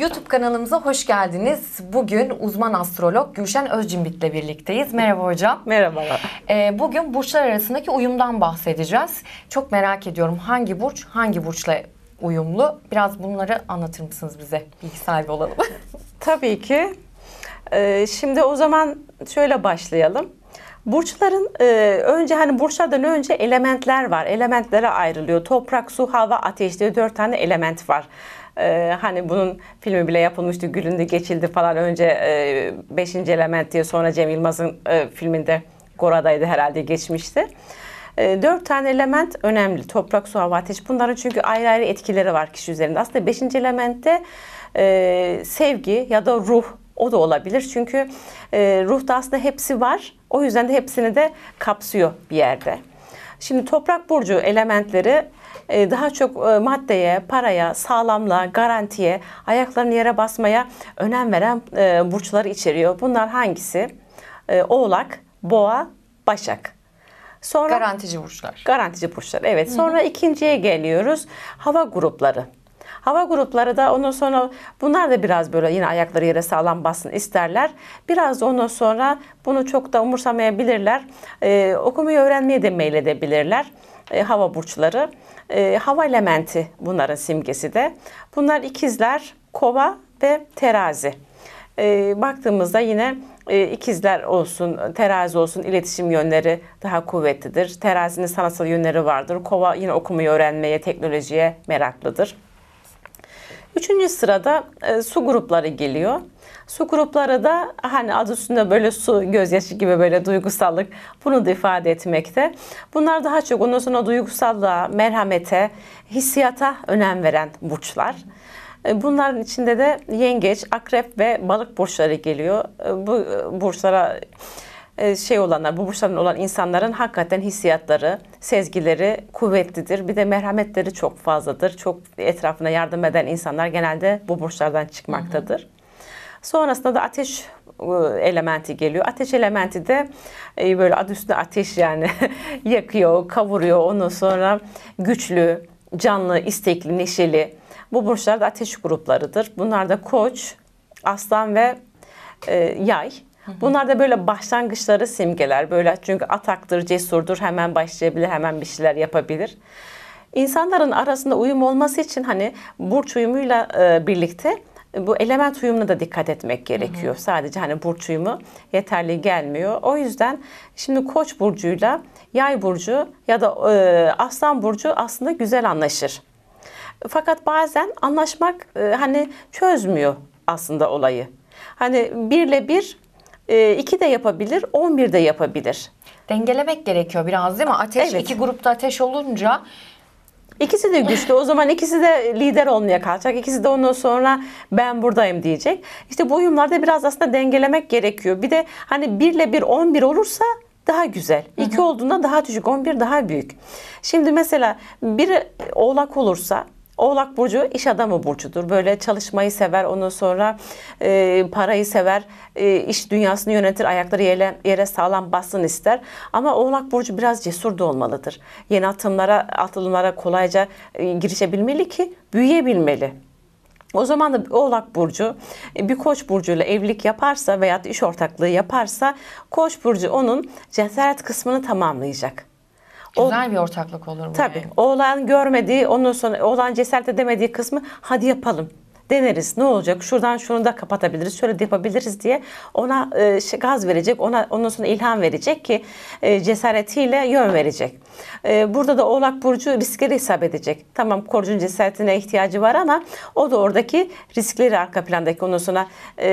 YouTube kanalımıza hoş geldiniz. Bugün uzman astrolog Gülşen Özcimbit'le birlikteyiz. Merhaba hocam. Merhabalar. Ee, bugün burçlar arasındaki uyumdan bahsedeceğiz. Çok merak ediyorum hangi burç hangi burçla uyumlu? Biraz bunları anlatır mısınız bize? Bilgi sahibi olalım. Tabii ki. Ee, şimdi o zaman şöyle başlayalım. Burçların e, önce hani burçlardan önce elementler var. Elementlere ayrılıyor. Toprak, su, hava, ateş diye dört tane element var. E, hani bunun filmi bile yapılmıştı, gülündü, geçildi falan önce e, Beşinci Element diye sonra Cem Yılmaz'ın e, filminde Gora'daydı herhalde geçmişti. E, dört tane element önemli. Toprak, su, hava, ateş. Bunların çünkü ayrı ayrı etkileri var kişi üzerinde. Aslında beşinci elementte e, sevgi ya da ruh o da olabilir. Çünkü e, ruhta aslında hepsi var. O yüzden de hepsini de kapsıyor bir yerde. Şimdi toprak burcu elementleri e, daha çok e, maddeye, paraya, sağlamlığa, garantiye, ayaklarını yere basmaya önem veren e, burçları içeriyor. Bunlar hangisi? Oğlak, Boğa, Başak. Sonra garantici burçlar. Garantici burçlar. Evet. Sonra Hı-hı. ikinciye geliyoruz. Hava grupları. Hava grupları da ondan sonra bunlar da biraz böyle yine ayakları yere sağlam basın isterler. Biraz ondan sonra bunu çok da umursamayabilirler. Ee, okumayı öğrenmeye de meyledebilirler e, hava burçları. E, hava elementi bunların simgesi de. Bunlar ikizler, kova ve terazi. E, baktığımızda yine e, ikizler olsun, terazi olsun iletişim yönleri daha kuvvetlidir. Terazinin sanatsal yönleri vardır. Kova yine okumayı öğrenmeye, teknolojiye meraklıdır. Üçüncü sırada e, su grupları geliyor. Su grupları da hani adı üstünde böyle su, gözyaşı gibi böyle duygusallık bunu da ifade etmekte. Bunlar daha çok ondan sonra duygusallığa, merhamete, hissiyata önem veren burçlar. E, bunların içinde de yengeç, akrep ve balık burçları geliyor. E, bu e, burçlara e, şey olanlar, bu burçların olan insanların hakikaten hissiyatları, sezgileri kuvvetlidir. Bir de merhametleri çok fazladır. Çok etrafına yardım eden insanlar genelde bu burçlardan çıkmaktadır. Hı hı. Sonrasında da ateş e, elementi geliyor. Ateş elementi de e, böyle adı üstünde ateş yani yakıyor, kavuruyor. Ondan sonra güçlü, canlı, istekli, neşeli. Bu burçlar da ateş gruplarıdır. Bunlar da koç, aslan ve e, yay. Bunlar da böyle başlangıçları simgeler. Böyle çünkü ataktır, cesurdur, hemen başlayabilir, hemen bir şeyler yapabilir. İnsanların arasında uyum olması için hani burç uyumuyla e, birlikte e, bu element uyumuna da dikkat etmek gerekiyor. Hı hı. Sadece hani burç uyumu yeterli gelmiyor. O yüzden şimdi Koç burcuyla Yay burcu ya da e, Aslan burcu aslında güzel anlaşır. Fakat bazen anlaşmak hani çözmüyor aslında olayı. Hani birle bir 2 ee, de yapabilir, 11 de yapabilir. Dengelemek gerekiyor biraz değil mi? Ateş evet. iki grupta ateş olunca İkisi de güçlü. O zaman ikisi de lider olmaya kalacak. İkisi de ondan sonra ben buradayım diyecek. İşte bu uyumlarda biraz aslında dengelemek gerekiyor. Bir de hani birle bir 1 11 olursa daha güzel. İki olduğunda daha küçük, 11 daha büyük. Şimdi mesela bir oğlak olursa Oğlak Burcu iş adamı burcudur. Böyle çalışmayı sever. Ondan sonra e, parayı sever. E, iş dünyasını yönetir. Ayakları yere, yere sağlam bassın ister. Ama Oğlak Burcu biraz cesur da olmalıdır. Yeni atımlara, atılımlara kolayca e, girişebilmeli ki büyüyebilmeli. O zaman da Oğlak Burcu e, bir Koç Burcu'yla evlilik yaparsa veya iş ortaklığı yaparsa Koç Burcu onun cesaret kısmını tamamlayacak. Güzel o, bir ortaklık olur bu. Tabii. Yani. Oğlan görmediği, ondan sonra oğlan cesaret edemediği kısmı hadi yapalım deneriz. Ne olacak? Şuradan şunu da kapatabiliriz. Şöyle de yapabiliriz diye ona e, şey, gaz verecek. Ona ondan sonra ilham verecek ki e, cesaretiyle yön verecek. E, burada da Oğlak burcu riskleri hesap edecek. Tamam korucun cesaretine ihtiyacı var ama o da oradaki riskleri arka plandaki ondan sonra e,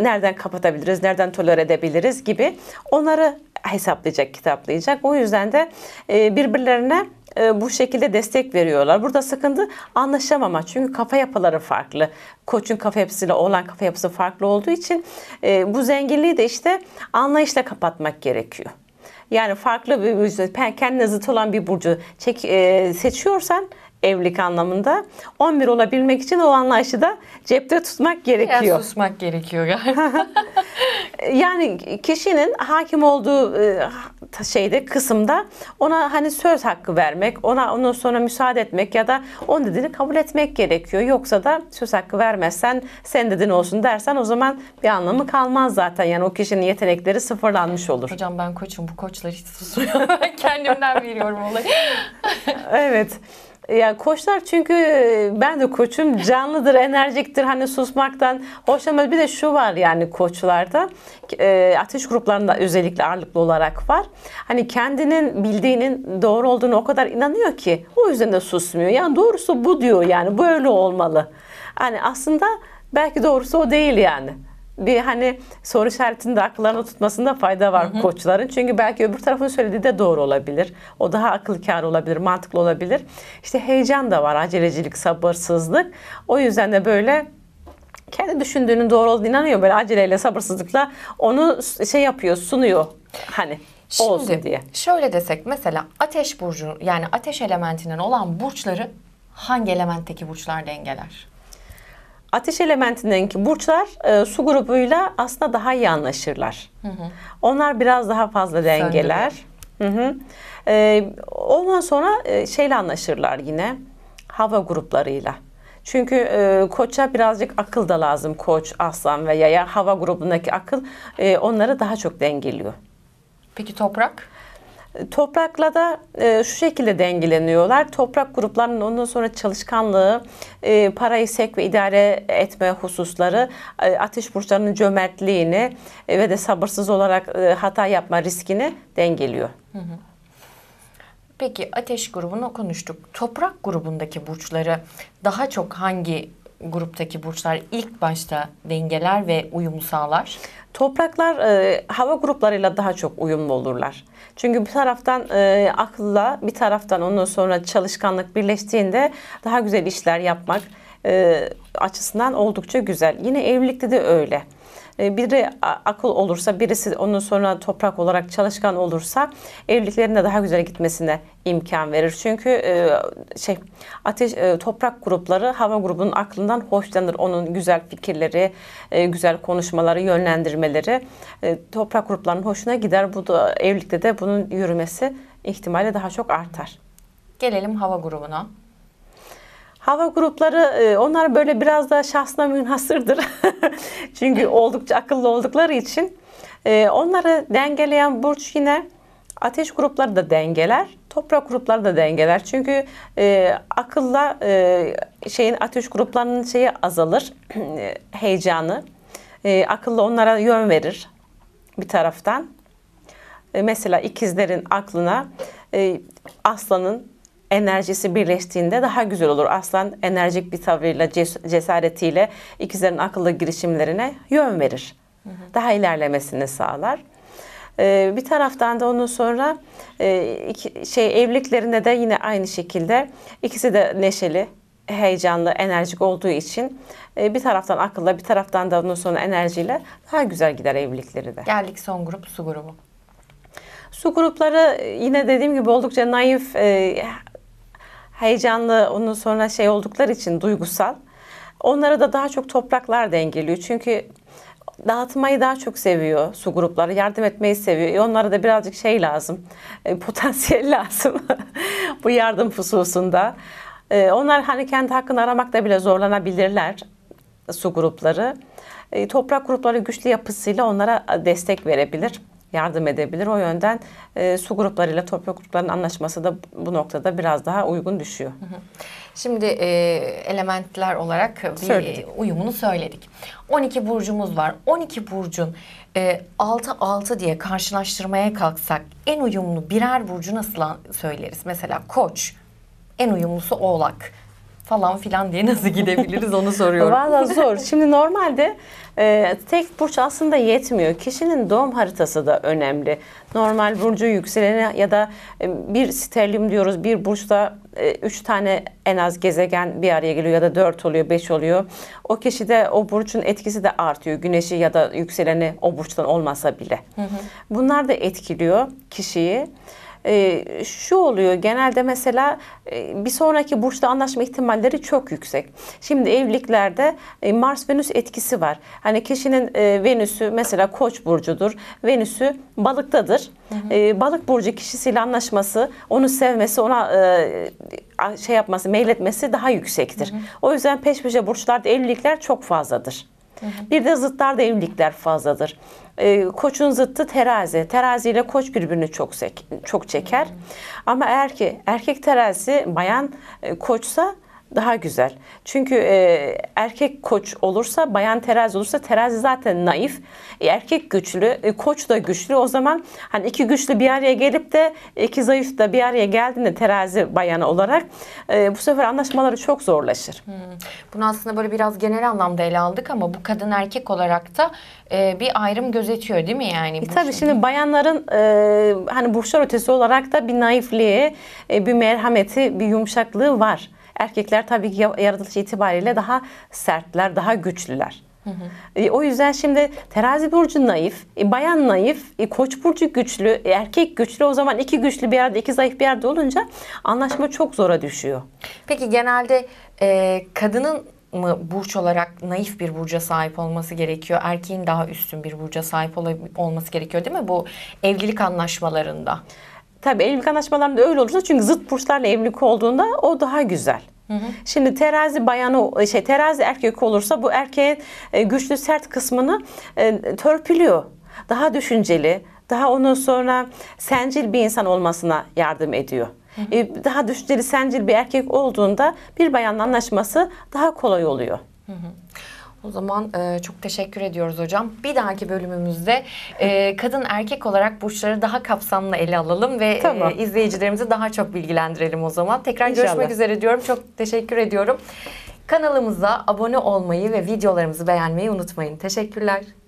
nereden kapatabiliriz, nereden toler edebiliriz gibi onları hesaplayacak, kitaplayacak. O yüzden de e, birbirlerine e, bu şekilde destek veriyorlar. Burada sıkıntı anlaşamama. Çünkü kafa yapıları farklı. Koçun kafa yapısıyla olan kafa yapısı farklı olduğu için e, bu zenginliği de işte anlayışla kapatmak gerekiyor. Yani farklı bir burcu, kendine zıt olan bir burcu çek, seçiyorsan evlilik anlamında 11 olabilmek için o anlayışı da cepte tutmak gerekiyor. Biraz susmak gerekiyor galiba. Yani kişinin hakim olduğu e, şeyde kısımda ona hani söz hakkı vermek, ona ondan sonra müsaade etmek ya da onun dediğini kabul etmek gerekiyor. Yoksa da söz hakkı vermezsen sen dediğin olsun dersen o zaman bir anlamı kalmaz zaten. Yani o kişinin yetenekleri sıfırlanmış olur. Hocam ben koçum bu koçlar hiç susmuyor. Kendimden veriyorum olayı. evet. Yani koçlar çünkü e, ben de koçum canlıdır, enerjiktir. Hani susmaktan hoşlanmaz. Bir de şu var yani koçlarda e, ateş gruplarında özellikle ağırlıklı olarak var. Hani kendinin bildiğinin doğru olduğunu o kadar inanıyor ki o yüzden de susmuyor. Yani doğrusu bu diyor yani böyle olmalı. Hani aslında belki doğrusu o değil yani bir hani soru işaretini de akıllarına tutmasında fayda var hı hı. koçların. Çünkü belki öbür tarafın söylediği de doğru olabilir. O daha akıl olabilir, mantıklı olabilir. İşte heyecan da var, acelecilik, sabırsızlık. O yüzden de böyle kendi düşündüğünün doğru olduğunu inanıyor böyle aceleyle sabırsızlıkla onu şey yapıyor sunuyor hani Şimdi, olsun diye. Şöyle desek mesela ateş burcu yani ateş elementinden olan burçları hangi elementteki burçlar dengeler? ateş elementindeki burçlar e, su grubuyla aslında daha iyi anlaşırlar. Hı hı. Onlar biraz daha fazla dengeler. Hı hı. E, ondan sonra e, şeyle anlaşırlar yine hava gruplarıyla. Çünkü e, koça birazcık akıl da lazım. Koç, aslan ve yaya hava grubundaki akıl e, onları daha çok dengeliyor. Peki toprak? Toprakla da e, şu şekilde dengeleniyorlar. Toprak gruplarının ondan sonra çalışkanlığı, e, parayı sek ve idare etme hususları, e, ateş burçlarının cömertliğini e, ve de sabırsız olarak e, hata yapma riskini dengeliyor. Peki ateş grubunu konuştuk. Toprak grubundaki burçları daha çok hangi gruptaki burçlar ilk başta dengeler ve uyum sağlar? Topraklar e, hava gruplarıyla daha çok uyumlu olurlar. Çünkü bir taraftan e, akılla bir taraftan ondan sonra çalışkanlık birleştiğinde daha güzel işler yapmak, e, açısından oldukça güzel. Yine evlilikte de öyle e, biri akıl olursa birisi onun sonra toprak olarak çalışkan olursa evliliklerin daha güzel gitmesine imkan verir. Çünkü e, şey ateş e, toprak grupları hava grubunun aklından hoşlanır. Onun güzel fikirleri, e, güzel konuşmaları, yönlendirmeleri e, toprak gruplarının hoşuna gider. Bu da evlilikte de bunun yürümesi ihtimali daha çok artar. Gelelim hava grubuna. Hava grupları e, onlar böyle biraz daha şahsına münhasırdır. Çünkü oldukça akıllı oldukları için e, onları dengeleyen burç yine ateş grupları da dengeler, toprak grupları da dengeler. Çünkü e, akılla e, şeyin ateş gruplarının şeyi azalır, e, heyecanı. E, akıllı onlara yön verir bir taraftan. E, mesela ikizlerin aklına e, aslanın enerjisi birleştiğinde daha güzel olur. Aslan enerjik bir tavırla, cesaretiyle ikizlerin akıllı girişimlerine yön verir. Daha ilerlemesini sağlar. Ee, bir taraftan da onun sonra e, şey evliliklerinde de yine aynı şekilde ikisi de neşeli, heyecanlı, enerjik olduğu için e, bir taraftan akılla bir taraftan da onun sonra enerjiyle daha güzel gider evlilikleri de. Geldik son grup su grubu. Su grupları e, yine dediğim gibi oldukça naif, heyecanlı onun sonra şey oldukları için duygusal. Onlara da daha çok topraklar dengeliyor. Çünkü dağıtmayı daha çok seviyor su grupları. Yardım etmeyi seviyor. E onlara da birazcık şey lazım. E, potansiyel lazım. Bu yardım hususunda. E, onlar hani kendi hakkını aramakta bile zorlanabilirler su grupları. E, toprak grupları güçlü yapısıyla onlara destek verebilir yardım edebilir. O yönden e, su gruplarıyla toprak gruplarının anlaşması da bu noktada biraz daha uygun düşüyor. Şimdi e, elementler olarak bir söyledik. uyumunu söyledik. 12 burcumuz var. 12 burcun e, 6-6 diye karşılaştırmaya kalksak en uyumlu birer burcu nasıl söyleriz? Mesela koç, en uyumlusu oğlak falan filan diye nasıl gidebiliriz onu soruyorum. Valla zor. Şimdi normalde e, tek burç aslında yetmiyor. Kişinin doğum haritası da önemli. Normal burcu yükseleni ya da e, bir sterlim diyoruz bir burçta e, üç tane en az gezegen bir araya geliyor ya da dört oluyor beş oluyor. O kişide o burçun etkisi de artıyor. Güneşi ya da yükseleni o burçtan olmasa bile. Hı hı. Bunlar da etkiliyor kişiyi e, şu oluyor genelde mesela e, bir sonraki burçta anlaşma ihtimalleri çok yüksek. Şimdi evliliklerde e, Mars-Venüs etkisi var. Hani kişinin e, Venüs'ü mesela koç burcudur. Venüs'ü balıktadır. Hı hı. E, balık burcu kişisiyle anlaşması, onu sevmesi, ona e, şey yapması, meyletmesi daha yüksektir. Hı hı. O yüzden peş peşe burçlarda evlilikler çok fazladır. Bir de zıtlar da evlilikler fazladır. E, koçun zıttı terazi. Terazi ile koç birbirini çok sek, çok çeker. Hı hı. Ama eğer ki erkek terazi, bayan e, koçsa daha güzel. Çünkü e, erkek koç olursa, bayan terazi olursa terazi zaten naif. E, erkek güçlü, e, koç da güçlü. O zaman hani iki güçlü bir araya gelip de iki zayıf da bir araya geldiğinde terazi bayanı olarak e, bu sefer anlaşmaları çok zorlaşır. Hmm. Bunu aslında böyle biraz genel anlamda ele aldık ama bu kadın erkek olarak da e, bir ayrım gözetiyor değil mi yani? E, tabii şimdi, bayanların e, hani burçlar ötesi olarak da bir naifliği, e, bir merhameti, bir yumuşaklığı var. Erkekler tabii ki yaratılış itibariyle daha sertler, daha güçlüler. Hı hı. E, o yüzden şimdi terazi burcu naif, e, bayan naif, e, koç burcu güçlü, e, erkek güçlü. O zaman iki güçlü bir yerde, iki zayıf bir yerde olunca anlaşma çok zora düşüyor. Peki genelde e, kadının mı burç olarak naif bir burca sahip olması gerekiyor? Erkeğin daha üstün bir burca sahip olması gerekiyor değil mi bu evlilik anlaşmalarında? Tabii evlilik anlaşmalarında öyle olursa çünkü zıt burçlarla evlilik olduğunda o daha güzel. Hı hı. Şimdi terazi bayanı şey terazi erkek olursa bu erkeğin e, güçlü sert kısmını e, törpülüyor. Daha düşünceli, daha ondan sonra sencil bir insan olmasına yardım ediyor. Hı hı. E, daha düşünceli, sencil bir erkek olduğunda bir bayanla anlaşması daha kolay oluyor. Hı hı. O zaman e, çok teşekkür ediyoruz hocam. Bir dahaki bölümümüzde e, kadın erkek olarak burçları daha kapsamlı ele alalım ve e, tamam. e, izleyicilerimizi daha çok bilgilendirelim o zaman. Tekrar İnşallah. görüşmek üzere diyorum. Çok teşekkür ediyorum. Kanalımıza abone olmayı ve videolarımızı beğenmeyi unutmayın. Teşekkürler.